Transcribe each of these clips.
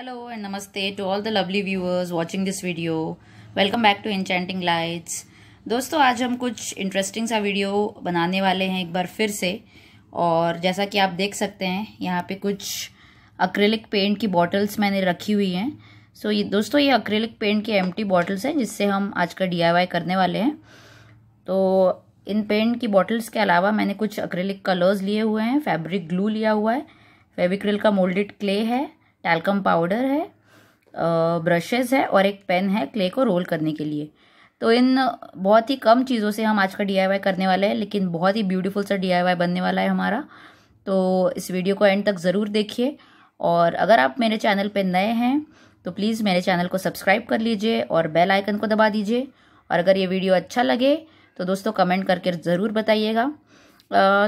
hello and नमस्ते to all the lovely viewers watching this video welcome back to Enchanting lights दोस्तों आज हम कुछ इंटरेस्टिंग सा वीडियो बनाने वाले हैं एक बार फिर से और जैसा कि आप देख सकते हैं यहाँ पे कुछ अक्रेलिक पेंट की बॉटल्स मैंने रखी हुई हैं सो so, ये दोस्तों ये अक्रेलिक पेंट की एम बॉटल्स हैं जिससे हम आज का डी करने वाले हैं तो इन पेंट की बॉटल्स के अलावा मैंने कुछ अक्रेलिक कलर्स लिए हुए हैं फैब्रिक ग्लू लिया हुआ है फेविक्रिल का मोल्डेड क्ले है टैलकम पाउडर है ब्रशेज़ है और एक पेन है क्ले को रोल करने के लिए तो इन बहुत ही कम चीज़ों से हम आज का डी करने वाले हैं लेकिन बहुत ही ब्यूटीफुल सा डी बनने वाला है हमारा तो इस वीडियो को एंड तक ज़रूर देखिए और अगर आप मेरे चैनल पर नए हैं तो प्लीज़ मेरे चैनल को सब्सक्राइब कर लीजिए और बेल आइकन को दबा दीजिए और अगर ये वीडियो अच्छा लगे तो दोस्तों कमेंट करके ज़रूर बताइएगा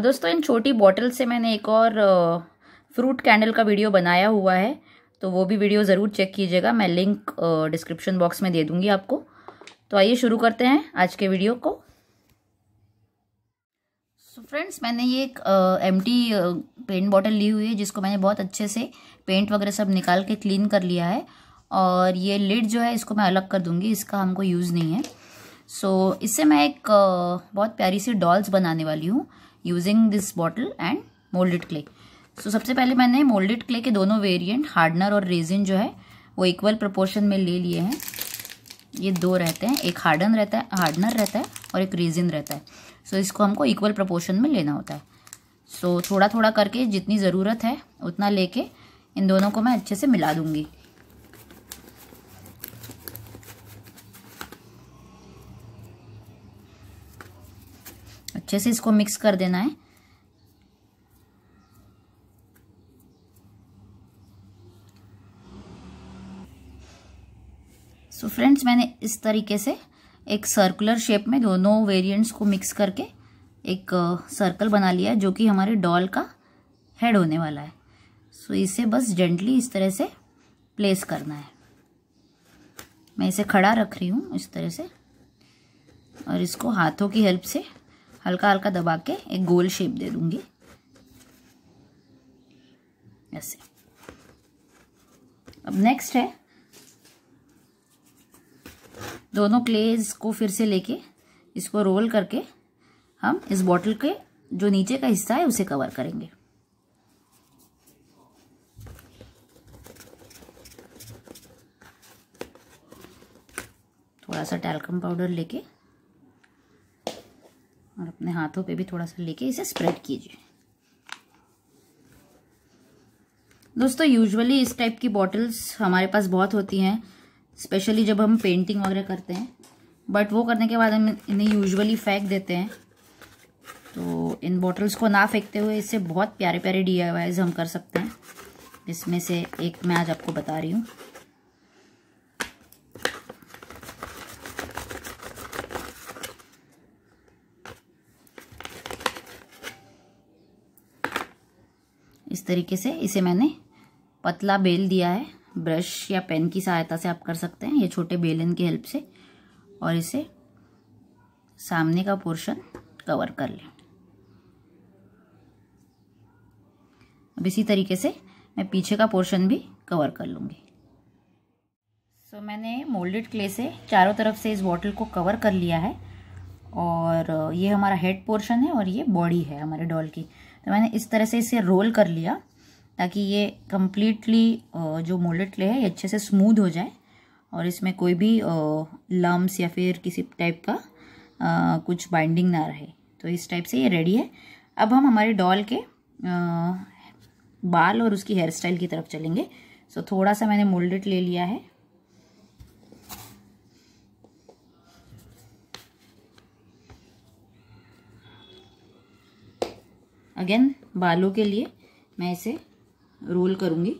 दोस्तों इन छोटी बॉटल से मैंने एक और फ्रूट कैंडल का वीडियो बनाया हुआ है तो वो भी वीडियो ज़रूर चेक कीजिएगा मैं लिंक डिस्क्रिप्शन बॉक्स में दे दूँगी आपको तो आइए शुरू करते हैं आज के वीडियो को सो so फ्रेंड्स मैंने ये एक एम टी पेंट बॉटल ली हुई है जिसको मैंने बहुत अच्छे से पेंट वगैरह सब निकाल के क्लीन कर लिया है और ये लिड जो है इसको मैं अलग कर दूंगी इसका हमको यूज़ नहीं है सो so, इससे मैं एक uh, बहुत प्यारी सी डॉल्स बनाने वाली हूँ using this bottle and moulded clay so सबसे पहले मैंने मोल्डेड क्ले के दोनों वेरिएंट हार्डनर और रेजिन जो है वो इक्वल प्रपोर्शन में ले लिए हैं ये दो रहते हैं एक हार्डन रहता है हार्डनर रहता है और एक रेजिन रहता है सो so, इसको हमको इक्वल प्रपोर्शन में लेना होता है सो so, थोड़ा थोड़ा करके जितनी ज़रूरत है उतना लेके इन दोनों को मैं अच्छे से मिला दूँगी अच्छे से इसको मिक्स कर देना है इस तरीके से एक सर्कुलर शेप में दोनों वेरिएंट्स को मिक्स करके एक सर्कल बना लिया जो कि हमारे डॉल का हेड होने वाला है सो so, इसे बस जेंटली इस तरह से प्लेस करना है मैं इसे खड़ा रख रही हूँ इस तरह से और इसको हाथों की हेल्प से हल्का हल्का दबा के एक गोल शेप दे दूँगी ऐसे अब नेक्स्ट है दोनों क्लेज को फिर से लेके इसको रोल करके हम इस बॉटल के जो नीचे का हिस्सा है उसे कवर करेंगे थोड़ा सा टैल्कम पाउडर लेके और अपने हाथों पे भी थोड़ा सा लेके इसे स्प्रेड कीजिए दोस्तों यूजुअली इस टाइप की बॉटल्स हमारे पास बहुत होती हैं स्पेशली जब हम पेंटिंग वगैरह करते हैं बट वो करने के बाद हम इन्हें यूजुअली फेंक देते हैं तो इन बॉटल्स को ना फेंकते हुए इससे बहुत प्यारे प्यारे डी हम कर सकते हैं इसमें से एक मैं आज आपको बता रही हूँ इस तरीके से इसे मैंने पतला बेल दिया है ब्रश या पेन की सहायता से आप कर सकते हैं ये छोटे बेलन की हेल्प से और इसे सामने का पोर्शन कवर कर लें अब इसी तरीके से मैं पीछे का पोर्शन भी कवर कर लूँगी सो so, मैंने मोल्डेड क्ले से चारों तरफ से इस बॉटल को कवर कर लिया है और ये हमारा हेड पोर्शन है और ये बॉडी है हमारे डॉल की तो मैंने इस तरह से इसे रोल कर लिया ताकि ये कम्प्लीटली जो मोल्डेड ले है ये अच्छे से स्मूद हो जाए और इसमें कोई भी लम्स या फिर किसी टाइप का आ, कुछ बाइंडिंग ना रहे तो इस टाइप से ये रेडी है अब हम हमारे डॉल के आ, बाल और उसकी हेयर स्टाइल की तरफ चलेंगे सो थोड़ा सा मैंने मोल्डेड ले लिया है अगेन बालों के लिए मैं इसे रोल करूँगी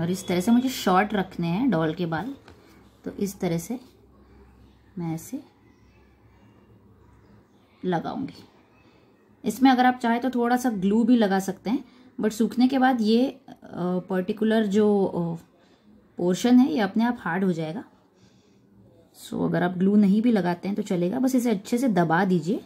और इस तरह से मुझे शॉर्ट रखने हैं डॉल के बाल तो इस तरह से मैं ऐसे लगाऊंगी इसमें अगर आप चाहें तो थोड़ा सा ग्लू भी लगा सकते हैं बट सूखने के बाद ये पर्टिकुलर जो पोर्शन है ये अपने आप हार्ड हो जाएगा सो so, अगर आप ग्लू नहीं भी लगाते हैं तो चलेगा बस इसे अच्छे से दबा दीजिए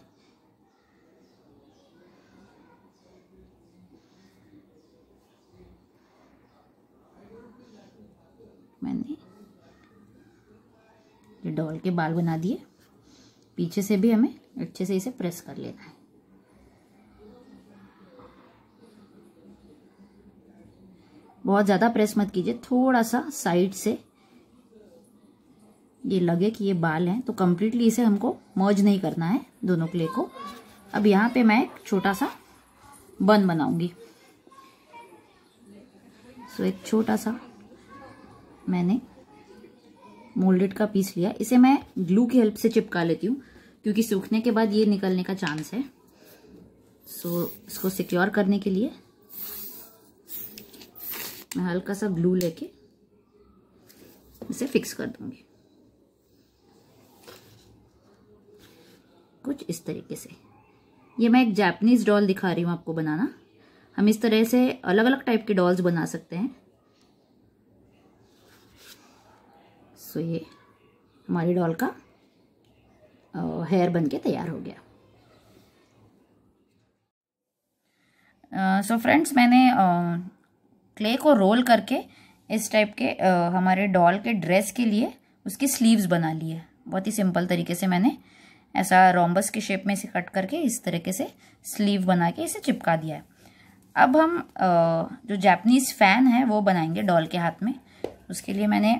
मैंने ये डॉल के बाल बना दिए पीछे से भी हमें अच्छे से इसे प्रेस कर लेना है बहुत ज़्यादा प्रेस मत कीजिए थोड़ा सा साइड से ये लगे कि ये बाल हैं तो कम्प्लीटली इसे हमको मर्ज नहीं करना है दोनों क्ले को अब यहाँ पे मैं एक छोटा सा बन बनाऊंगी सो एक छोटा सा मैंने मोल्डेड का पीस लिया इसे मैं ग्लू की हेल्प से चिपका लेती हूँ क्योंकि सूखने के बाद ये निकलने का चांस है सो so, इसको सिक्योर करने के लिए मैं हल्का सा ग्लू लेके इसे फिक्स कर दूंगी कुछ इस तरीके से ये मैं एक जैपनीज़ डॉल दिखा रही हूँ आपको बनाना हम इस तरह से अलग अलग टाइप के डॉल्स बना सकते हैं सो ये हमारी डॉल का हेयर बन के तैयार हो गया सो uh, फ्रेंड्स so मैंने क्ले uh, को रोल करके इस टाइप के uh, हमारे डॉल के ड्रेस के लिए उसकी स्लीव्स बना ली है बहुत ही सिंपल तरीके से मैंने ऐसा रोम्बस के शेप में इसे कट करके इस तरीके से स्लीव बना के इसे चिपका दिया है अब हम जो जैपनीज़ फ़ैन है वो बनाएंगे डॉल के हाथ में उसके लिए मैंने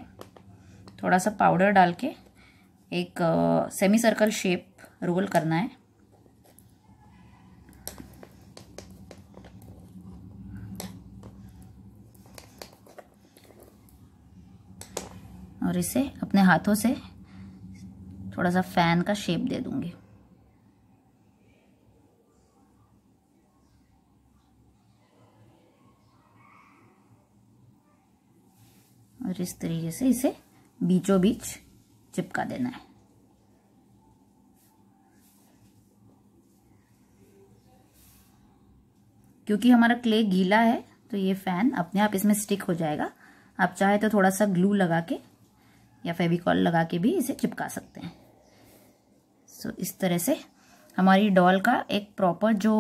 थोड़ा सा पाउडर डाल के एक सेमी सर्कल शेप रोल करना है और इसे अपने हाथों से थोड़ा सा फैन का शेप दे दूंगी और इस तरीके से इसे बीचों बीच चिपका देना है क्योंकि हमारा क्ले गीला है तो ये फैन अपने आप इसमें स्टिक हो जाएगा आप चाहे तो थोड़ा सा ग्लू लगा के या फेविकॉल लगा के भी इसे चिपका सकते हैं सो so, इस तरह से हमारी डॉल का एक प्रॉपर जो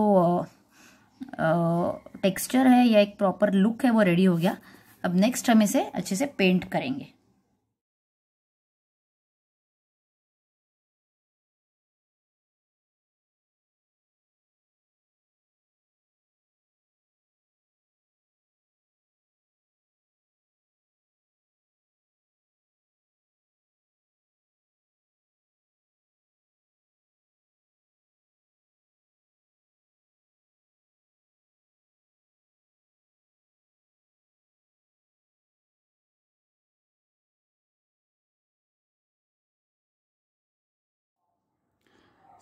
टेक्सचर है या एक प्रॉपर लुक है वो रेडी हो गया अब नेक्स्ट हम इसे अच्छे से पेंट करेंगे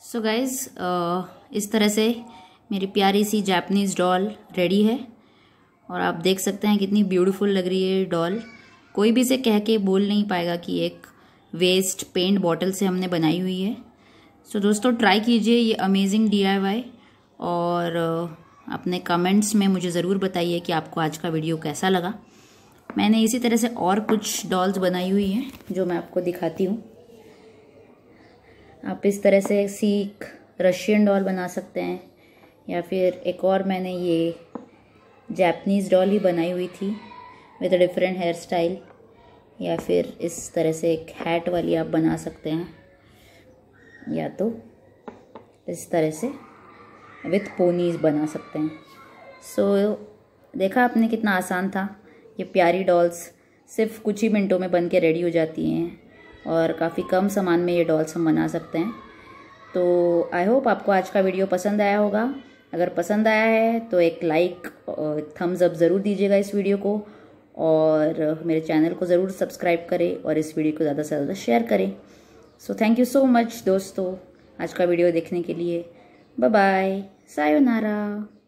सो so गाइज़ uh, इस तरह से मेरी प्यारी सी जापनीज़ डॉल रेडी है और आप देख सकते हैं कितनी ब्यूटीफुल लग रही है डॉल कोई भी इसे कह के बोल नहीं पाएगा कि एक वेस्ट पेंट बॉटल से हमने बनाई हुई है सो so दोस्तों ट्राई कीजिए ये अमेजिंग डीआईवाई और uh, अपने कमेंट्स में मुझे ज़रूर बताइए कि आपको आज का वीडियो कैसा लगा मैंने इसी तरह से और कुछ डॉल्स बनाई हुई हैं जो मैं आपको दिखाती हूँ आप इस तरह से सीख रशियन डॉल बना सकते हैं या फिर एक और मैंने ये जैपनीज़ डॉल ही बनाई हुई थी विद डिफरेंट हेयर स्टाइल या फिर इस तरह से एक हैट वाली आप बना सकते हैं या तो इस तरह से विथ पोनीज बना सकते हैं सो so, देखा आपने कितना आसान था ये प्यारी डॉल्स सिर्फ कुछ ही मिनटों में बन के रेडी हो जाती हैं और काफ़ी कम सामान में ये डॉल्स हम बना सकते हैं तो आई होप आपको आज का वीडियो पसंद आया होगा अगर पसंद आया है तो एक लाइक थम्स अप ज़रूर दीजिएगा इस वीडियो को और मेरे चैनल को ज़रूर सब्सक्राइब करें और इस वीडियो को ज़्यादा से ज़्यादा शेयर करें so thank you so much दोस्तों आज का वीडियो देखने के लिए बाय बाय सायोनारा